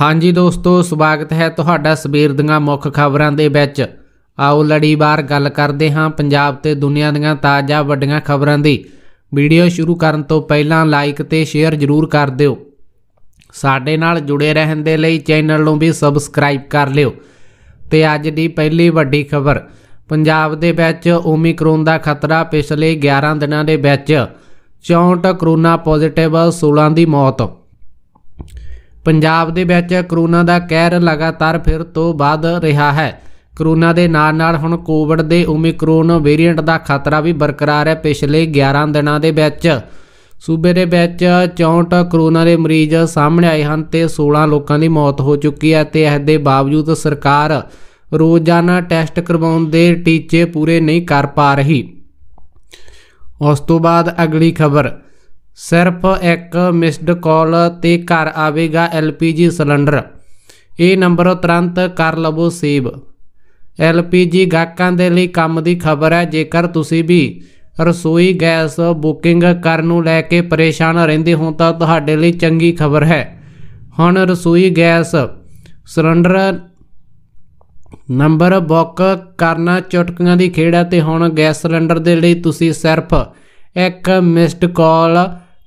ਹਾਂਜੀ ਦੋਸਤੋ ਸਵਾਗਤ ਹੈ ਤੁਹਾਡਾ ਸਵੇਰ ਦੀਆਂ ਮੁੱਖ ਖਬਰਾਂ ਦੇ ਵਿੱਚ ਆਓ ਲੜੀਵਾਰ ਗੱਲ ਕਰਦੇ ਹਾਂ ਪੰਜਾਬ ਤੇ ਦੁਨੀਆ ਦੀਆਂ ਤਾਜ਼ਾ ਵੱਡੀਆਂ ਖਬਰਾਂ ਦੀ ਵੀਡੀਓ ਸ਼ੁਰੂ ਕਰਨ ਤੋਂ ਪਹਿਲਾਂ ਲਾਈਕ ਤੇ ਸ਼ੇਅਰ ਜ਼ਰੂਰ ਕਰ ਦਿਓ ਸਾਡੇ ਨਾਲ ਜੁੜੇ ਰਹਿਣ ਦੇ ਲਈ ਚੈਨਲ ਨੂੰ ਵੀ ਸਬਸਕ੍ਰਾਈਬ ਕਰ ਲਿਓ ਤੇ ਅੱਜ ਦੀ ਪਹਿਲੀ ਵੱਡੀ ਖਬਰ ਪੰਜਾਬ ਦੇ ਵਿੱਚ ਓਮਿਕਰੋਨ ਦਾ ਖਤਰਾ ਪਿਛਲੇ 11 ਦਿਨਾਂ ਦੇ ਵਿੱਚ 64 ਕਰੋਨਾ ਪੋਜ਼ਿਟਿਵ 16 ਦੀ ਮੌਤ ਪੰਜਾਬ ਦੇ ਵਿੱਚ ਕਰੋਨਾ ਦਾ ਕਹਿਰ ਲਗਾਤਾਰ ਫਿਰ ਤੋਂ ਵੱਧ ਰਿਹਾ ਹੈ ਕਰੋਨਾ ਦੇ ਨਾਲ ਨਾਲ ਹੁਣ ਕੋਵਿਡ ਦੇ ਓਮਿਕਰੋਨ ਵੇਰੀਐਂਟ ਦਾ ਖਤਰਾ ਵੀ ਬਰਕਰਾਰ ਹੈ ਪਿਛਲੇ 11 ਦਿਨਾਂ ਦੇ ਵਿੱਚ ਸੂਬੇ ਦੇ ਵਿੱਚ 64 ਕਰੋਨਾ ਦੇ ਮਰੀਜ਼ ਸਾਹਮਣੇ ਆਏ ਹਨ ਤੇ 16 ਲੋਕਾਂ ਦੀ ਮੌਤ ਹੋ ਚੁੱਕੀ ਹੈ ਤੇ ਇਸ ਦੇ ਬਾਵਜੂਦ ਸਰਕਾਰ ਰੋਜ਼ਾਨਾ ਟੈਸਟ ਕਰਵਾਉਣ ਦੇ ਟੀਚੇ ਪੂਰੇ ਨਹੀਂ ਕਰ ਪਾ ਰਹੀ ਉਸ ਤੋਂ ਬਾਅਦ ਅਗਲੀ ਖਬਰ ਸਿਰਫ ਇੱਕ ਮਿਸਡ ਕਾਲ ਤੇ ਘਰ ਆਵੇਗਾ ਐਲਪੀਜੀ ਸਿਲੰਡਰ ਇਹ ਨੰਬਰ ਤੁਰੰਤ ਕਰ ਲਵੋ ਸੇਵ ਐਲਪੀਜੀ ਗਾਹਕਾਂ ਦੇ ਲਈ ਕੰਮ ਦੀ ਖਬਰ ਹੈ ਜੇਕਰ ਤੁਸੀਂ ਵੀ ਰਸੋਈ ਗੈਸ ਬੁਕਿੰਗ ਕਰਨ ਨੂੰ ਲੈ ਕੇ ਪਰੇਸ਼ਾਨ ਰਹਿੰਦੇ ਹੋ ਤਾਂ ਤੁਹਾਡੇ ਲਈ ਚੰਗੀ ਖਬਰ ਹੈ ਹੁਣ ਰਸੋਈ ਗੈਸ ਸਿਲੰਡਰ ਨੰਬਰ ਬੁੱਕ ਕਰਨਾ ਚੁਟਕੀਆਂ ਦੀ ਖੇੜਾ ਤੇ ਹੁਣ ਗੈਸ ਸਿਲੰਡਰ ਦੇ ਲਈ ਤੁਸੀਂ ਸਿਰਫ ਇੱਕ ਮਿਸਡ ਕਾਲ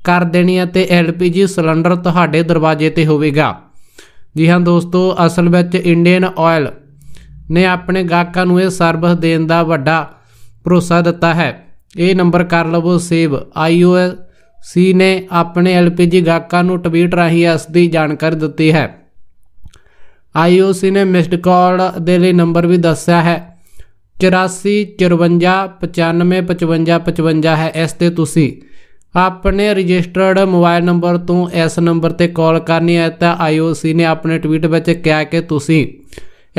ਕਰ ਦੇਣੀ ਹੈ ਤੇ ਐਲਪੀਜੀ ਸਿਲੰਡਰ ਤੁਹਾਡੇ ਦਰਵਾਜ਼ੇ ਤੇ ਹੋਵੇਗਾ ਜੀ ਹਾਂ ਦੋਸਤੋ ਅਸਲ ਵਿੱਚ ਇੰਡੀਅਨ ਆਇਲ ਨੇ ਆਪਣੇ ਗਾਹਕਾਂ ਨੂੰ ਇਹ ਸਰਵਿਸ ਦੇਣ ਦਾ ਵੱਡਾ ਭਰੋਸਾ ਦਿੱਤਾ ਹੈ ਇਹ ਨੰਬਰ ਕਰ ਲਵੋ ਸੇਵ ਆਈਓਐਲ ਸੀ ਨੇ ਆਪਣੇ ਐਲਪੀਜੀ ਗਾਹਕਾਂ ਨੂੰ ਟਵੀਟ ਰਾਹੀਂ ਇਸ ਦੀ ਜਾਣਕਾਰੀ ਦਿੱਤੀ ਹੈ ਆਈਓਸੀ ਨੇ ਮਿਸਡ ਕਾਲ ਦੇ ਲਈ ਨੰਬਰ ਵੀ ਦੱਸਿਆ ਹੈ 84 54 95 55 55 ਹੈ ਇਸ ਤੇ ਤੁਸੀਂ ਆਪਣੇ ਰਜਿਸਟਰਡ ਮੋਬਾਈਲ ਨੰਬਰ ਤੋਂ ਇਸ ਨੰਬਰ ਤੇ ਕਾਲ ਕਰਨੀ ਹੈ ਤਾਂ IOC ਨੇ ਆਪਣੇ ਟਵੀਟ ਵਿੱਚ ਕਿਹਾ ਕਿ ਤੁਸੀਂ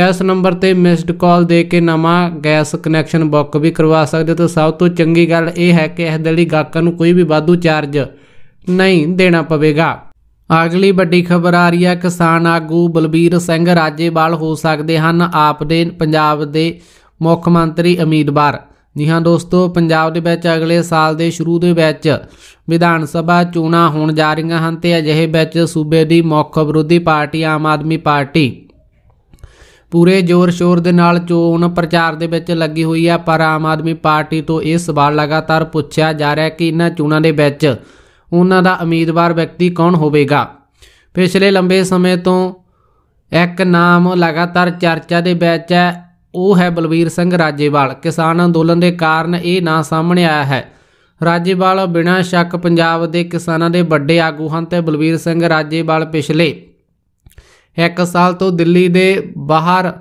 ਇਸ ਨੰਬਰ ਤੇ ਮਿਸਡ ਕਾਲ ਦੇ ਕੇ ਨਵਾਂ ਗੈਸ ਕਨੈਕਸ਼ਨ ਬੁੱਕ ਵੀ ਕਰਵਾ ਸਕਦੇ ਹੋ ਤੇ ਸਭ ਤੋਂ ਚੰਗੀ ਗੱਲ ਇਹ ਹੈ ਕਿ ਇਸ ਦੇ ਲਈ ਗਾਹਕਾਂ ਨੂੰ ਕੋਈ ਵੀ ਵਾਧੂ ਚਾਰਜ ਨਹੀਂ ਦੇਣਾ ਪਵੇਗਾ ਅਗਲੀ ਵੱਡੀ ਖਬਰ ਆ ਰਹੀ ਹੈ ਕਿਸਾਨ ਆਗੂ ਬਲਬੀਰ ਸਿੰਘ ਰਾਜੇਵਾਲ ਹੋ ਸਕਦੇ ਹਨ ਆਪ ਦੇ ਪੰਜਾਬ ਦੇ ਮੁੱਖ ਮੰਤਰੀ ਉਮੀਦਵਾਰ ਜੀ ਹਾਂ ਦੋਸਤੋ ਪੰਜਾਬ ਦੇ ਵਿੱਚ ਅਗਲੇ ਸਾਲ ਦੇ ਸ਼ੁਰੂ ਦੇ ਵਿੱਚ ਵਿਧਾਨ ਸਭਾ ਚੋਣਾਂ ਹੋਣ ਜਾ ਰਹੀਆਂ ਹਨ ਤੇ ਅਜਿਹੇ ਵਿੱਚ ਸੂਬੇ ਦੀ ਮੁੱਖ ਵਿਰੋਧੀ ਪਾਰਟੀ ਆਮ ਆਦਮੀ ਪਾਰਟੀ ਪੂਰੇ ਜ਼ੋਰ ਸ਼ੋਰ ਦੇ ਨਾਲ ਚੋਣ ਪ੍ਰਚਾਰ ਦੇ ਵਿੱਚ ਲੱਗੀ ਹੋਈ ਹੈ ਪਰ ਆਮ ਆਦਮੀ ਪਾਰਟੀ ਤੋਂ ਇਹ ਸਵਾਲ ਲਗਾਤਾਰ ਪੁੱਛਿਆ ਜਾ ਰਿਹਾ ਕਿ ਇਹਨਾਂ ਚੋਣਾਂ ਦੇ ਵਿੱਚ ਉਹਨਾਂ ਦਾ ਉਮੀਦਵਾਰ ਵਿਅਕਤੀ ਕੌਣ ਹੋਵੇਗਾ ਪਿਛਲੇ ਲੰਬੇ ਸਮੇਂ ਤੋਂ ਇੱਕ ਨਾਮ ਲਗਾਤਾਰ ਚਰਚਾ ਦੇ ਵਿੱਚ ਹੈ ਉਹ ਹੈ ਬਲਵੀਰ ਸਿੰਘ ਰਾਜੇਵਾਲ ਕਿਸਾਨ ਅੰਦੋਲਨ ਦੇ ਕਾਰਨ ਇਹ ਨਾਂ ਸਾਹਮਣੇ ਆਇਆ ਹੈ ਰਾਜੇਵਾਲ ਬਿਨਾਂ ਸ਼ੱਕ ਪੰਜਾਬ ਦੇ ਕਿਸਾਨਾਂ ਦੇ ਵੱਡੇ ਆਗੂ ਹਨ ਤੇ ਬਲਵੀਰ ਸਿੰਘ ਰਾਜੇਵਾਲ ਪਿਛਲੇ 1 ਸਾਲ ਤੋਂ ਦਿੱਲੀ ਦੇ ਬਾਹਰ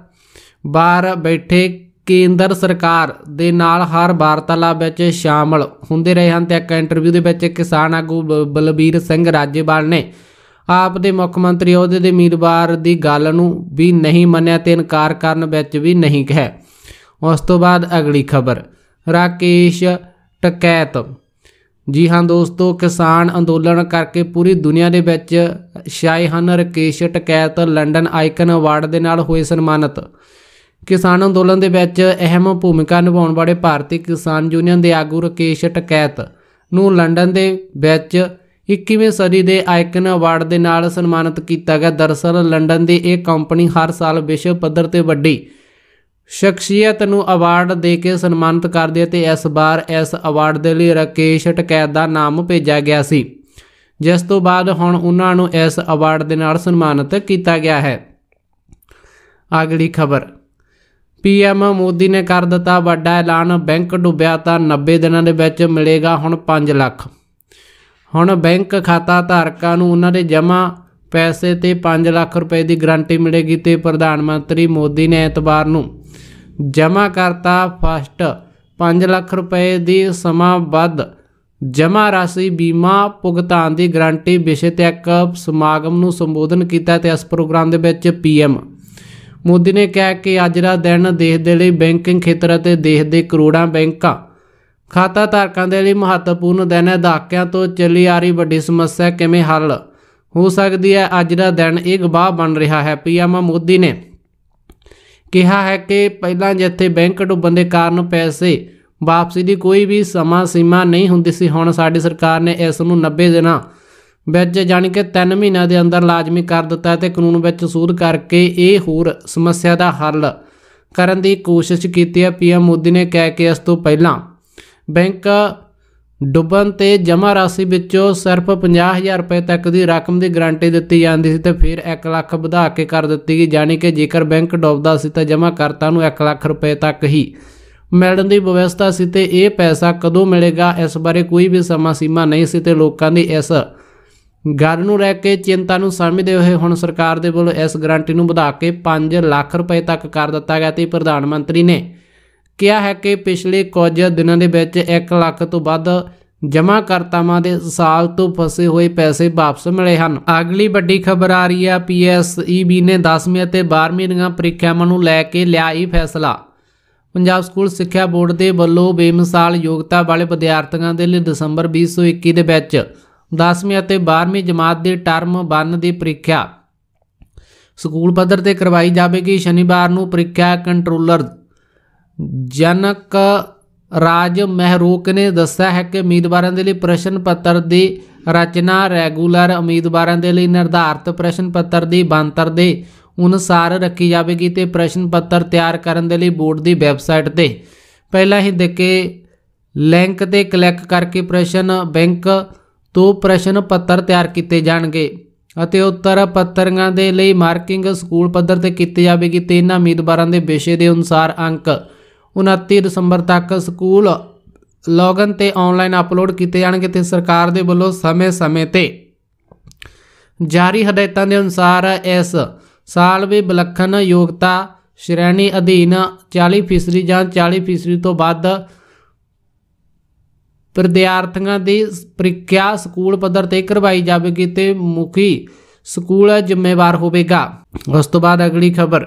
ਬਾਹਰ ਬੈਠੇ ਕੇਂਦਰ ਸਰਕਾਰ ਦੇ ਨਾਲ ਹਰ ਵਾਰਤਾਲਾਪ ਵਿੱਚ ਸ਼ਾਮਲ ਹੁੰਦੇ ਰਹੇ ਹਨ ਤੇ ਇੱਕ ਇੰਟਰਵਿਊ ਦੇ ਵਿੱਚ ਕਿਸਾਨ ਆਗੂ ਬਲਬੀਰ ਸਿੰਘ ਰਾਜੇਵਾਲ ਨੇ ਆਪ ਦੇ ਮੁੱਖ ਮੰਤਰੀ ਅਹੁਦੇ ਦੇ ਉਮੀਦਵਾਰ ਦੀ ਗੱਲ ਨੂੰ ਵੀ ਨਹੀਂ ਮੰਨਿਆ ਤੇ ਇਨਕਾਰ ਕਰਨ ਵਿੱਚ ਵੀ ਨਹੀਂ ਕਿਹਾ ਉਸ ਤੋਂ ਬਾਅਦ ਅਗਲੀ ਖਬਰ ਰਾਕੇਸ਼ ਟਕੈਤ ਜੀ ਹਾਂ ਦੋਸਤੋ ਕਿਸਾਨ ਅੰਦੋਲਨ ਕਰਕੇ ਪੂਰੀ ਦੁਨੀਆ ਦੇ ਵਿੱਚ ਛਾਏ ਹਨ Rakesh Tikait London icon award ਦੇ ਨਾਲ ਹੋਏ ਸਨਮਾਨਿਤ ਕਿਸਾਨ ਅੰਦੋਲਨ ਦੇ ਵਿੱਚ ਅਹਿਮ ਭੂਮਿਕਾ ਨਿਭਾਉਣ ਵਾਲੇ ਭਾਰਤੀ ਕਿਸਾਨ ਯੂਨੀਅਨ ਦੇ ਆਗੂ ਰਕੇਸ਼ ਟਕੈਤ ਨੂੰ ਲੰਡਨ ਦੇ ਵਿੱਚ ਕਿ ਕਿਵੇਂ ਸਦੀ ਦੇ ਆਈਕਨ ਅਵਾਰਡ ਦੇ ਨਾਲ ਸਨਮਾਨਿਤ ਕੀਤਾ ਗਿਆ ਦਰਸਲ ਲੰਡਨ ਦੀ ਇਹ ਕੰਪਨੀ ਹਰ ਸਾਲ ਵਿਸ਼ਵ ਪੱਧਰ ਤੇ ਵੱਡੀ ਸ਼ਖਸੀਅਤ ਨੂੰ ਅਵਾਰਡ ਦੇ ਕੇ ਸਨਮਾਨਿਤ ਕਰਦੀ ਹੈ ਤੇ ਇਸ ਵਾਰ ਇਸ ਅਵਾਰਡ ਦੇ ਲਈ ਰਕੇਸ਼ ਟਕੈਦ ਦਾ ਨਾਮ ਭੇਜਿਆ ਗਿਆ ਸੀ ਜਿਸ ਤੋਂ ਬਾਅਦ ਹੁਣ ਉਹਨਾਂ ਨੂੰ ਇਸ ਅਵਾਰਡ ਦੇ ਨਾਲ ਸਨਮਾਨਿਤ ਕੀਤਾ ਗਿਆ ਹੈ ਅਗਲੀ ਖਬਰ ਪੀਐਮ ਮੋਦੀ ਨੇ ਕਰ ਦਿੱਤਾ ਵੱਡਾ ਐਲਾਨ ਬੈਂਕ ਡੁੱਬਿਆ ਤਾਂ 90 ਦਿਨਾਂ ਦੇ ਵਿੱਚ ਮਿਲੇਗਾ ਹੁਣ 5 ਲੱਖ ਹੁਣ ਬੈਂਕ ਖਾਤਾ ਧਾਰਕਾਂ ਨੂੰ ਉਹਨਾਂ ਦੇ ਜਮਾ ਪੈਸੇ ਤੇ 5 ਲੱਖ ਰੁਪਏ ਦੀ ਗਾਰੰਟੀ ਮਿਲੇਗੀ ਤੇ ਪ੍ਰਧਾਨ ਮੰਤਰੀ ਮੋਦੀ ਨੇ ਐਤਵਾਰ ਨੂੰ ਜਮਾ ਕਰਤਾ ਫਸਟ 5 ਲੱਖ ਰੁਪਏ ਦੀ ਸਮਾਬੱਧ ਜਮਾ ਰਾਸ਼ੀ ਬੀਮਾ ਭੁਗਤਾਨ ਦੀ ਗਾਰੰਟੀ ਵਿਸ਼ੇ ਤੇ ਇੱਕ ਸਮਾਗਮ ਨੂੰ ਸੰਬੋਧਨ ਕੀਤਾ ਤੇ ਇਸ ਪ੍ਰੋਗਰਾਮ ਦੇ ਵਿੱਚ ਪੀਐਮ ਮੋਦੀ ਨੇ ਕਿਹਾ ਕਿ ਅੱਜ ਦਾ ਦਿਨ ਦੇਸ਼ ਦੇ ਲਈ ਬੈਂਕਿੰਗ ਖੇਤਰ ਅਤੇ ਦੇਸ਼ ਦੇ ਕਰੋੜਾਂ ਬੈਂਕਾਂ ਖਾਤਾ ਧਾਰਕਾਂ ਦੇ ਲਈ ਮਹੱਤਵਪੂਰਨ ਦਿਨ ਹੈ ਦਾਕਿਆਂ ਤੋਂ ਚੱਲੀ ਆ ਰਹੀ ਵੱਡੀ ਸਮੱਸਿਆ ਕਿਵੇਂ ਹੱਲ ਹੋ ਸਕਦੀ ਹੈ ਅੱਜ ਦਾ ਦਿਨ ਇਹ ਗਵਾਹ ਬਣ ਰਿਹਾ ਹੈ ਪੀਐਮ ਮੋਦੀ ਨੇ ਕਿਹਾ ਹੈ ਕਿ ਪਹਿਲਾਂ ਜਿੱਥੇ ਬੈਂਕ ਡੁੱਬਣ ਦੇ ਕਾਰਨ ਪੈਸੇ ਵਾਪਸੀ ਦੀ ਕੋਈ ਵੀ ਸਮਾਂ ਸੀਮਾ ਨਹੀਂ ਹੁੰਦੀ ਸੀ ਹੁਣ ਸਾਡੀ ਸਰਕਾਰ ਨੇ ਇਸ ਨੂੰ 90 ਦਿਨਾਂ ਵਿੱਚ ਜਾਣ ਕਿ 3 ਮਹੀਨਿਆਂ ਦੇ ਅੰਦਰ ਲਾਜ਼ਮੀ ਕਰ ਦਿੱਤਾ ਤੇ ਕਾਨੂੰਨ ਵਿੱਚ ਸੂਧ ਕਰਕੇ ਇਹ ਹੋਰ ਸਮੱਸਿਆ ਦਾ ਹੱਲ ਕਰਨ ਦੀ ਕੋਸ਼ਿਸ਼ ਕੀਤੀ ਹੈ ਪੀਐਮ ਮੋਦੀ ਨੇ ਕਹਿ ਕੇ ਇਸ ਤੋਂ ਪਹਿਲਾਂ ਬੈਂਕ ਡੁੱਬਣ ਤੇ ਜਮਾ ਰਾਸ਼ੀ ਵਿੱਚੋਂ ਸਿਰਫ 50000 ਰੁਪਏ ਤੱਕ ਦੀ ਰਕਮ ਦੀ ਗਾਰੰਟੀ ਦਿੱਤੀ ਜਾਂਦੀ ਸੀ ਤੇ ਫਿਰ 1 ਲੱਖ ਵਧਾ ਕੇ ਕਰ ਦਿੱਤੀ ਗਈ ਜਾਨੀ ਕਿ ਜੇਕਰ ਬੈਂਕ ਡੁੱਬਦਾ ਸੀ ਤਾਂ ਜਮਾ ਕਰਤਾ ਨੂੰ 1 ਲੱਖ ਰੁਪਏ ਤੱਕ ਹੀ ਮਿਲਣ ਦੀ ਵਿਵਸਥਾ ਸੀ ਤੇ ਇਹ ਪੈਸਾ ਕਦੋਂ ਮਿਲੇਗਾ ਇਸ ਬਾਰੇ ਕੋਈ ਵੀ ਸਮਾਂ ਸੀਮਾ ਨਹੀਂ ਸੀ ਤੇ ਲੋਕਾਂ ਦੀ ਇਸ ਗੱਲ ਨੂੰ ਰਹਿ ਕੇ ਚਿੰਤਾ ਨੂੰ ਸਮਝਦੇ ਹੋਏ ਹੁਣ ਸਰਕਾਰ ਦੇ ਵੱਲੋਂ ਇਸ ਗਾਰੰਟੀ ਨੂੰ ਵਧਾ ਕੇ 5 ਲੱਖ ਰੁਪਏ ਤੱਕ ਕਰ ਦਿੱਤਾ ਗਿਆ ਤੇ ਪ੍ਰਧਾਨ ਮੰਤਰੀ ਨੇ ਕਿਹਾ ਹੈ ਕਿ ਪਿਛਲੇ ਕੁਝ ਦਿਨਾਂ ਦੇ ਵਿੱਚ 1 ਲੱਖ ਤੋਂ ਵੱਧ ਜਮਾ ਕਰਤਾਵਾਂ ਦੇ ਸਾਲ ਤੋਂ ਫਸੇ ਹੋਏ ਪੈਸੇ ਵਾਪਸ ਮਿਲੇ ਹਨ ਅਗਲੀ ਵੱਡੀ ਖਬਰ ਆ ਰਹੀ ਹੈ ਪੀਐਸਈਬੀ ਨੇ 10ਵੀਂ ਅਤੇ 12ਵੀਂ ਦੀਆਂ ਪ੍ਰੀਖਿਆਵਾਂ ਨੂੰ ਲੈ ਕੇ ਲਿਆ ਇਹ ਫੈਸਲਾ ਪੰਜਾਬ ਸਕੂਲ ਸਿੱਖਿਆ ਬੋਰਡ ਦੇ ਵੱਲੋਂ ਬੇਮਿਸਾਲ ਯੋਗਤਾ ਵਾਲੇ ਵਿਦਿਆਰਥੀਆਂ ਦੇ ਲਈ ਦਸੰਬਰ 2021 ਦੇ ਵਿੱਚ 10ਵੀਂ ਅਤੇ 12ਵੀਂ ਜਮਾਤ ਦੇ ਟਰਮ 1 ਦੀ ਪ੍ਰੀਖਿਆ ਸਕੂਲ ਪੱਧਰ ਤੇ ਕਰਵਾਈ ਜਾਵੇਗੀ ਸ਼ਨੀਵਾਰ ਨੂੰ ਪ੍ਰੀਖਿਆ ਕੰਟਰੋਲਰ ਜਨਕ ਰਾਜ ਮਹਿਰੋਕ ਨੇ ਦੱਸਿਆ ਹੈ ਕਿ ਉਮੀਦਵਾਰਾਂ ਦੇ ਲਈ ਪ੍ਰਸ਼ਨ ਪੱਤਰ ਦੀ ਰਚਨਾ ਰੈਗੂਲਰ ਉਮੀਦਵਾਰਾਂ ਦੇ ਲਈ ਨਿਰਧਾਰਤ ਪ੍ਰਸ਼ਨ ਪੱਤਰ ਦੀ ਬਾਂਤਰ ਦੇ ਅਨੁਸਾਰ ਰੱਖੀ ਜਾਵੇਗੀ ਤੇ ਪ੍ਰਸ਼ਨ ਪੱਤਰ ਤਿਆਰ ਕਰਨ ਦੇ ਲਈ ਬੋਰਡ ਦੀ ਵੈਬਸਾਈਟ ਤੇ ਪਹਿਲਾਂ ਹੀ ਦੇਖੇ ਲਿੰਕ ਤੇ ਕਲਿੱਕ ਕਰਕੇ ਪ੍ਰਸ਼ਨ ਬੈਂਕ ਤੋਂ ਪ੍ਰਸ਼ਨ ਪੱਤਰ ਤਿਆਰ ਕੀਤੇ ਜਾਣਗੇ ਅਤੇ ਉੱਤਰ ਪੱਤਰਾਂ ਦੇ ਲਈ ਮਾਰਕਿੰਗ ਸਕੂਲ ਪੱਧਰ ਤੇ ਕੀਤੀ ਜਾਵੇਗੀ ਤੇ ਇਹਨਾਂ ਉਮੀਦਵਾਰਾਂ ਦੇ ਵਿਸ਼ੇ ਦੇ ਅਨੁਸਾਰ ਅੰਕ 29 ਦਸੰਬਰ ਤੱਕ ਸਕੂਲ ਲੌਗਨ ਤੇ ਆਨਲਾਈਨ ਅਪਲੋਡ ਕੀਤੇ ਜਾਣਗੇ ਤੇ ਸਰਕਾਰ ਦੇ ਵੱਲੋਂ ਸਮੇਂ-ਸਮੇਂ ਤੇ ਜਾਰੀ ਹਦਾਇਤਾਂ ਦੇ ਅਨੁਸਾਰ ਇਸ ਸਾਲ ਵੀ ਬਲਖਣ ਯੋਗਤਾ ਸ਼੍ਰੇਣੀ ਅਧੀਨ 40% ਜਾਂ 40% ਤੋਂ ਵੱਧ ਵਿਦਿਆਰਥੀਆਂ ਦੀ ਪ੍ਰੀਖਿਆ ਸਕੂਲ ਪੱਧਰ ਤੇ ਕਰਵਾਈ ਜਾਵੇਗੀ ਤੇ ਮੁਖੀ ਸਕੂਲ ਜ਼ਿੰਮੇਵਾਰ ਹੋਵੇਗਾ ਉਸ ਤੋਂ ਬਾਅਦ ਅਗਲੀ ਖਬਰ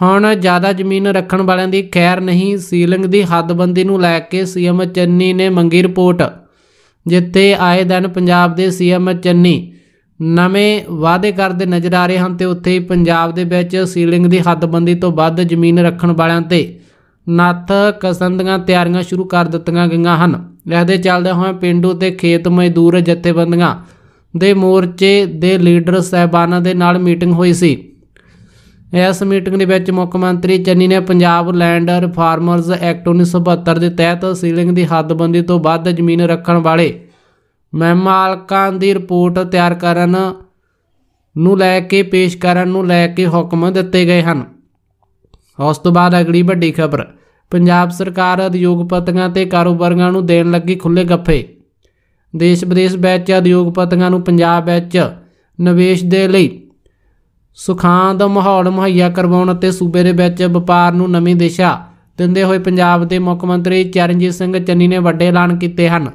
ਹੁਣ ਜ਼ਿਆਦਾ ਜ਼ਮੀਨ ਰੱਖਣ ਵਾਲਿਆਂ ਦੀ ਖੈਰ ਨਹੀਂ ਸੀਲਿੰਗ ਦੀ ਹੱਦਬੰਦੀ ਨੂੰ ਲੈ ਕੇ ਸੀਐਮ ਚੰਨੀ ਨੇ ਮੰਗੀ ਰਿਪੋਰਟ ਜਿੱਥੇ ਆਏ ਦਿਨ ਪੰਜਾਬ ਦੇ ਸੀਐਮ ਚੰਨੀ ਨਵੇਂ ਵਾਅਦੇ ਕਰਦੇ ਨਜ਼ਰ ਆ ਰਹੇ ਹਨ ਤੇ ਉੱਥੇ ਹੀ ਪੰਜਾਬ ਦੇ ਵਿੱਚ ਸੀਲਿੰਗ ਦੀ ਹੱਦਬੰਦੀ ਤੋਂ ਵੱਧ ਜ਼ਮੀਨ ਰੱਖਣ ਵਾਲਿਆਂ ਤੇ ਨੱਥ ਕਸੰਦੀਆਂ ਤਿਆਰੀਆਂ ਸ਼ੁਰੂ ਕਰ ਦਿੱਤੀਆਂ ਗਈਆਂ ਹਨ ਇਹਦੇ ਚੱਲਦੇ ਹੋਏ ਪਿੰਡੂ ਤੇ ਖੇਤ ਮਜ਼ਦੂਰ ਜਥੇਬੰਦੀਆਂ ਦੇ ਮੋਰਚੇ ਦੇ ਲੀਡਰ ਸਹਿਬਾਨਾਂ ਦੇ ਨਾਲ ਮੀਟਿੰਗ ਹੋਈ ਸੀ ਇਸ ਮੀਟਿੰਗ ਦੇ ਵਿੱਚ ਮੁੱਖ ਮੰਤਰੀ ਚੰਨੀ ਨੇ ਪੰਜਾਬ ਲੈਂਡ ਰਿਫਾਰਮਰਸ ਐਕਟ 1972 ਦੇ ਤਹਿਤ ਸੀਲਿੰਗ ਦੀ ਹੱਦਬੰਦੀ ਤੋਂ ਵੱਧ ਜ਼ਮੀਨ ਰੱਖਣ ਵਾਲੇ ਮੈਂ ਮਾਲਕਾਂ ਦੀ ਰਿਪੋਰਟ ਤਿਆਰ ਕਰਨ ਨੂੰ ਲੈ ਕੇ ਪੇਸ਼ ਕਰਨ ਨੂੰ ਲੈ ਕੇ ਹੁਕਮ ਦਿੱਤੇ ਗਏ ਹਨ ਉਸ ਤੋਂ ਬਾਅਦ ਅਗਲੀ ਵੱਡੀ ਖਬਰ ਪੰਜਾਬ ਸਰਕਾਰ ਉਦਯੋਗਪਤੀਆਂ ਤੇ ਕਾਰੋਬਾਰੀਆਂ ਨੂੰ ਦੇਣ ਲੱਗੀ ਖੁੱਲੇ ਗੱਫੇ ਦੇਸ਼ ਵਿਦੇਸ਼ ਵਿੱਚ ਉਦਯੋਗਪਤੀਆਂ ਨੂੰ ਪੰਜਾਬ ਵਿੱਚ ਨਿਵੇਸ਼ ਦੇ ਲਈ ਸੁਖਾਂ ਦਾ ਮਾਹੌਲ ਮੁਹੱਈਆ ਕਰਵਾਉਣ ਅਤੇ ਸੂਬੇ ਦੇ ਵਿੱਚ ਵਪਾਰ ਨੂੰ ਨਵੀਂ ਦਿਸ਼ਾ ਦਿੰਦੇ ਹੋਏ ਪੰਜਾਬ ਦੇ ਮੁੱਖ ਮੰਤਰੀ ਚਰਨਜੀਤ ਸਿੰਘ ਚੰਨੀ ਨੇ ਵੱਡੇ ਐਲਾਨ ਕੀਤੇ ਹਨ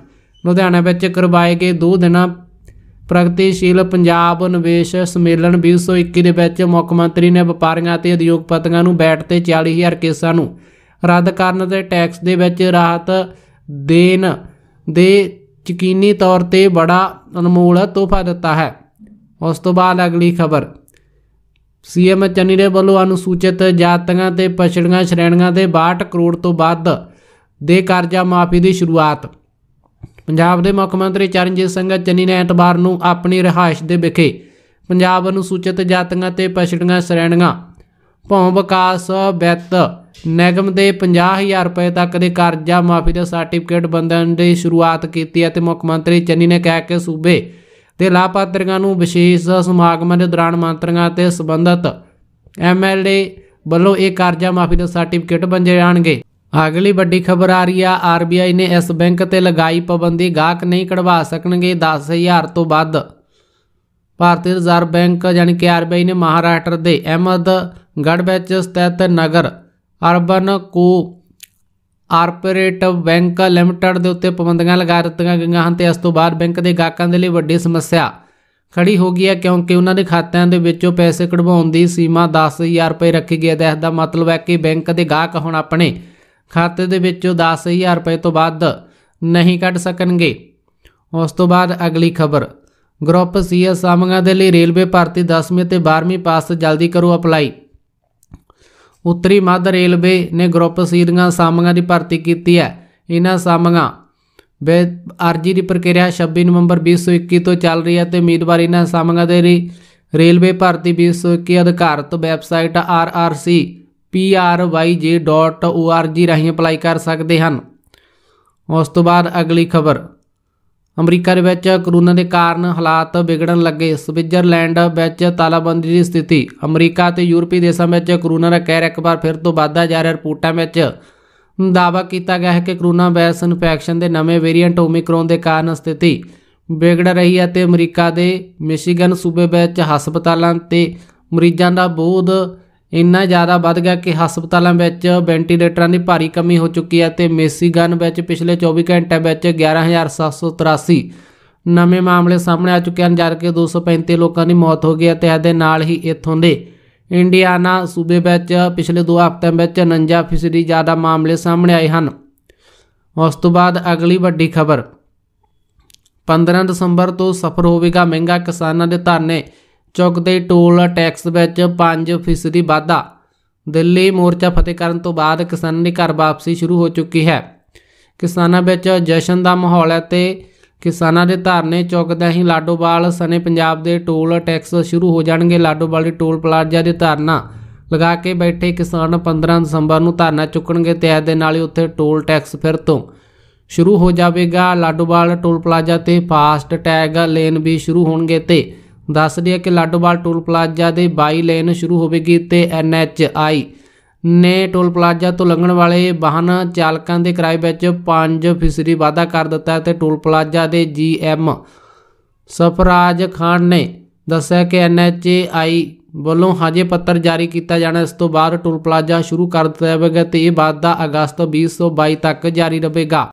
ਲੁਧਿਆਣਾ ਵਿੱਚ ਕਰਵਾਏ ਗਏ 2 ਦਿਨਾਂ ਪ੍ਰਗਤੀਸ਼ੀਲ ਪੰਜਾਬ ਨਿਵੇਸ਼ ਸੰਮੇਲਨ 2021 ਦੇ ਵਿੱਚ ਮੁੱਖ ਮੰਤਰੀ ਨੇ ਵਪਾਰੀਆਂ ਅਤੇ ਉਦਯੋਗਪਤੀਆਂ ਨੂੰ ਬੈਠ ਤੇ 40000 ਕੇਸਾਂ ਨੂੰ ਰੱਦ ਕਰਨ ਦੇ ਟੈਕਸ ਦੇ ਵਿੱਚ ਰਾਹਤ ਦੇਣ ਦੇ ਯਕੀਨੀ ਤੌਰ ਤੇ ਬੜਾ ਅਨਮੋਲ ਤੋਹਫਾ ਦਿੱਤਾ ਹੈ ਉਸ ਤੋਂ ਬਾਅਦ ਅਗਲੀ ਖਬਰ ਸੀਐਮ ਚੰਨੀ ਦੇ ਵੱਲੋਂ ਅਨੁਸੂਚਿਤ ਜਾਤਾਂ ਤੇ ਪਛੜੀਆਂ ਸ਼੍ਰੇਣੀਆਂ ਦੇ 62 ਕਰੋੜ ਤੋਂ ਵੱਧ ਦੇ ਕਰਜ਼ਾ ਮਾਫੀ ਦੀ ਸ਼ੁਰੂਆਤ ਪੰਜਾਬ ਦੇ ਮੁੱਖ ਮੰਤਰੀ ਚਰਨਜੀਤ ਸਿੰਘ ਚੰਨੀ ਨੇ ਐਤਵਾਰ ਨੂੰ ਆਪਣੀ ਰਹਾਇਸ਼ ਦੇ ਵਿਖੇ ਪੰਜਾਬ ਅਨੁਸੂਚਿਤ ਜਾਤਾਂ ਤੇ ਪਛੜੀਆਂ ਸ਼੍ਰੇਣੀਆਂ ਭੌਂ ਵਿਕਾਸ ਵਿੱਤ ਨਿਗਮ ਦੇ 50000 ਰੁਪਏ ਤੱਕ ਦੇ ਕਰਜ਼ਾ ਮਾਫੀ ਦਾ ਸਰਟੀਫਿਕੇਟ ਬੰਦਨ ਦੀ ਸ਼ੁਰੂਆਤ ਕੀਤੀ ਅਤੇ ਮੁੱਖ ਮੰਤਰੀ ਚੰਨੀ ਨੇ ਕਿਹਾ ਕਿ ਸੂਬੇ ਤੇ ਲਾਭਪਾਤਰੀਆਂ ਨੂੰ ਵਿਸ਼ੇਸ਼ ਸਮਾਗਮਾਂ ਦੇ ਦੌਰਾਨ ਮੰਤਰੀਆਂ ਤੇ ਸਬੰਧਤ ਐਮਐਲਏ ਵੱਲੋਂ ਇਹ ਕਰਜ਼ਾ ਮਾਫੀ ਦਾ ਸਰਟੀਫਿਕੇਟ ਬੰਜੇ ਜਾਣਗੇ ਅਗਲੀ ਵੱਡੀ ਖਬਰ ਆ ਰਹੀ ਆ ਆਰਬੀਆਈ ਨੇ ਇਸ ਬੈਂਕ ਤੇ ਲਗਾਈ ਪਾਬੰਦੀ ਗਾਹਕ ਨਹੀਂ ਕਢਵਾ ਸਕਣਗੇ 10000 ਤੋਂ ਵੱਧ ਭਾਰਤੀ ਰਿਜ਼ਰਵ ਬੈਂਕ ਯਾਨੀ ਕਿ ਆਰਬੀਆਈ ਨੇ ਮਹਾਰਾਸ਼ਟਰ ਦੇ ਅਹਿਮਦ ਗੜ ਵਿੱਚ ਸਥਿਤ ਨਗਰ ਅਰਬਨ ਕੋ ਆਰਪੋਰੇਟਿਵ ਬੈਂਕ ਲਿਮਟਿਡ ਦੇ ਉੱਤੇ ਪਾਬੰਦੀਆਂ ਲਗਾ ਦਿੱਤੀਆਂ ਗਈਆਂ ਹਨ ਤੇ ਇਸ ਤੋਂ ਬਾਅਦ ਬੈਂਕ ਦੇ ਗਾਹਕਾਂ ਦੇ ਲਈ ਵੱਡੀ ਸਮੱਸਿਆ ਖੜੀ ਹੋ ਗਈ ਹੈ ਕਿਉਂਕਿ ਉਹਨਾਂ ਦੇ ਖਾਤਿਆਂ ਦੇ ਵਿੱਚੋਂ ਪੈਸੇ ਕਢਵਾਉਣ ਦੀ ਸੀਮਾ 10000 ਰੁਪਏ ਰੱਖੀ ਗਈ ਹੈ ਇਸ ਦਾ ਮਤਲਬ ਹੈ ਕਿ ਬੈਂਕ ਦੇ ਗਾਹਕ ਹੁਣ ਆਪਣੇ ਖਾਤੇ ਦੇ ਵਿੱਚੋਂ 10000 ਰੁਪਏ ਤੋਂ ਵੱਧ ਨਹੀਂ ਕੱਢ ਸਕਣਗੇ ਉਸ ਤੋਂ ਬਾਅਦ ਅਗਲੀ ਖਬਰ ਗਰੁੱਪ ਸੀਐਸ ਆਮਗਾ ਦੇ ਲਈ ਰੇਲਵੇ ਭਰਤੀ 10ਵੀਂ ਤੇ 12ਵੀਂ ਪਾਸ ਜਲਦੀ ਕਰੋ ਅਪਲਾਈ ਉੱਤਰੀ ਮੱਧ ਰੇਲਵੇ ਨੇ ਗਰੁੱਪ ਸੀ ਦੀਆਂ ਸਾਮੀਆਂ ਦੀ ਭਰਤੀ ਕੀਤੀ ਹੈ ਇਹਨਾਂ ਸਾਮੀਆਂ ਵੇ ਅਰਜੀ ਦੀ ਪ੍ਰਕਿਰਿਆ 26 ਨਵੰਬਰ 2021 ਤੋਂ ਚੱਲ ਰਹੀ ਹੈ ਤੇ ਉਮੀਦਵਾਰ ਇਹਨਾਂ ਸਾਮੀਆਂ ਦੇ ਲਈ ਰੇਲਵੇ ਭਰਤੀ 2021 ਅਧਿਕਾਰਤ ਵੈਬਸਾਈਟ rrcpryj.org ਰਾਹੀਂ ਅਪਲਾਈ ਕਰ ਸਕਦੇ ਹਨ ਉਸ ਤੋਂ ਬਾਅਦ ਅਗਲੀ ਖਬਰ ਅਮਰੀਕਾ ਦੇ ਵਿੱਚ ਕਰੋਨਾ ਦੇ ਕਾਰਨ ਹਾਲਾਤ ਵਿਗੜਨ ਲੱਗੇ ਸਵਿਟਜ਼ਰਲੈਂਡ ਵਿੱਚ ਤਾਲਾਬੰਦੀ ਦੀ ਸਥਿਤੀ ਅਮਰੀਕਾ ਤੇ ਯੂਰਪੀ ਦੇਸ਼ਾਂ ਵਿੱਚ ਕਰੋਨਾ ਦਾ ਕਹਿਰ ਇੱਕ ਵਾਰ ਫਿਰ ਤੋਂ ਵਧਦਾ ਜਾ ਰਿਹਾ ਰਿਪੋਰਟਾਂ ਵਿੱਚ ਦਾਅਵਾ ਕੀਤਾ ਗਿਆ ਹੈ ਕਿ ਕਰੋਨਾ ਵਾਇਰਸ ਇਨਫੈਕਸ਼ਨ ਦੇ ਨਵੇਂ ਵੇਰੀਐਂਟ ਓਮਿਕਰੋਨ ਦੇ ਕਾਰਨ ਸਥਿਤੀ ਵਿਗੜ ਰਹੀ ਹੈ ਤੇ ਅਮਰੀਕਾ ਦੇ ਮਿਸ਼ੀਗਨ ਸੂਬੇ ਵਿੱਚ ਹਸਪਤਾਲਾਂ ਤੇ ਮਰੀਜ਼ਾਂ ਦਾ ਬੋਧ ਇੰਨਾ ਜ਼ਿਆਦਾ ਵੱਧ ਗਿਆ ਕਿ ਹਸਪਤਾਲਾਂ ਵਿੱਚ ਵੈਂਟੀਲੇਟਰਾਂ ਦੀ ਭਾਰੀ ਕਮੀ ਹੋ ਚੁੱਕੀ ਹੈ ਤੇ ਮੇਸੀਗਨ ਵਿੱਚ ਪਿਛਲੇ 24 ਘੰਟਿਆਂ ਵਿੱਚ 11783 ਨਵੇਂ ਮਾਮਲੇ ਸਾਹਮਣੇ ਆ ਚੁੱਕੇ ਹਨ ਜਦ ਕਿ 235 ਲੋਕਾਂ ਦੀ ਮੌਤ ਹੋ ਗਈ ਹੈ ਤੇ ਇਹਦੇ ਨਾਲ ਹੀ ਇਥੋਂ ਦੇ ਇੰਡੀਆਨਾ ਸੂਬੇ ਵਿੱਚ ਪਿਛਲੇ 2 ਹਫ਼ਤਿਆਂ ਵਿੱਚ 49% ਜ਼ਿਆਦਾ ਮਾਮਲੇ ਸਾਹਮਣੇ ਆਏ ਹਨ ਉਸ ਤੋਂ ਬਾਅਦ ਅਗਲੀ ਵੱਡੀ ਖਬਰ 15 ਦਸੰਬਰ ਤੋਂ ਸਫਰ ਹੋਵੇਗਾ ਮਹਿੰਗਾ ਕਿਸਾਨਾਂ ਦੇ ਧਰਨੇ ਚੁੱਕਦੇ ਟੋਲ ਟੈਕਸ ਵਿੱਚ 5% ਦੀ ਵਾਧਾ ਦਿੱਲੀ ਮੋਰਚਾ ਫਤਿਹ ਕਰਨ ਤੋਂ ਬਾਅਦ ਕਿਸਾਨਾਂ ਦੀ ਘਰ ਵਾਪਸੀ ਸ਼ੁਰੂ ਹੋ ਚੁੱਕੀ ਹੈ ਕਿਸਾਨਾਂ ਵਿੱਚ ਜਸ਼ਨ ਦਾ ਮਾਹੌਲ ਹੈ ਤੇ ਕਿਸਾਨਾਂ ਦੇ ਧਰਨੇ ਚੁੱਕਦਿਆਂ ਹੀ ਲਾਡੋਵਾਲ ਸਨੇ ਪੰਜਾਬ ਦੇ ਟੋਲ ਟੈਕਸ ਸ਼ੁਰੂ ਹੋ ਜਾਣਗੇ ਲਾਡੋਵਾਲ ਦੇ ਟੋਲ ਪਲਾਜ਼ਾ ਦੇ ਧਰਨਾ ਲਗਾ ਕੇ ਬੈਠੇ ਕਿਸਾਨ 15 ਦਸੰਬਰ ਨੂੰ ਧਰਨਾ ਚੁੱਕਣਗੇ ਤੇ ਇਸ ਦੇ ਨਾਲ ਹੀ ਉੱਥੇ ਟੋਲ ਟੈਕਸ ਫਿਰ ਤੋਂ ਸ਼ੁਰੂ ਹੋ ਜਾਵੇਗਾ ਲਾਡੋਵਾਲ ਟੋਲ ਪਲਾਜ਼ਾ ਤੇ ਫਾਸਟ ਟੈਗ ਲੇਨ ਵੀ ਸ਼ੁਰੂ ਹੋਣਗੇ ਤੇ ਦੱਸ ਦਿਆ ਕਿ ਲਾਡੋਵਾਲ ਟੋਲ ਪਲਾਜ਼ਾ ਦੇ 22 ਲੇਨ ਸ਼ੁਰੂ ਹੋਵੇਗੀ ਤੇ ਐਨਐਚਆਈ ਨੇ ਟੋਲ ਪਲਾਜ਼ਾ ਤੋਂ ਲੰਘਣ ਵਾਲੇ ਵਾਹਨ ਚਾਲਕਾਂ ਦੇ ਕਿਰਾਏ ਵਿੱਚ 5% ਵਾਧਾ ਕਰ ਦਿੱਤਾ ਤੇ ਟੋਲ ਪਲਾਜ਼ਾ ਦੇ ਜੀਐਮ ਸਫਰਾਜ ਖਾਨ ਨੇ ਦੱਸਿਆ ਕਿ ਐਨਐਚਏਆਈ ਵੱਲੋਂ ਹਜੇ ਪੱਤਰ ਜਾਰੀ ਕੀਤਾ ਜਾਣਾ ਇਸ ਤੋਂ ਬਾਅਦ ਟੋਲ ਪਲਾਜ਼ਾ ਸ਼ੁਰੂ ਕਰ ਦਿੱਤਾ ਜਾਵੇਗਾ ਤੇ ਇਹ ਵਾਧਾ ਅਗਸਤ 2022 ਤੱਕ ਜਾਰੀ ਰਹੇਗਾ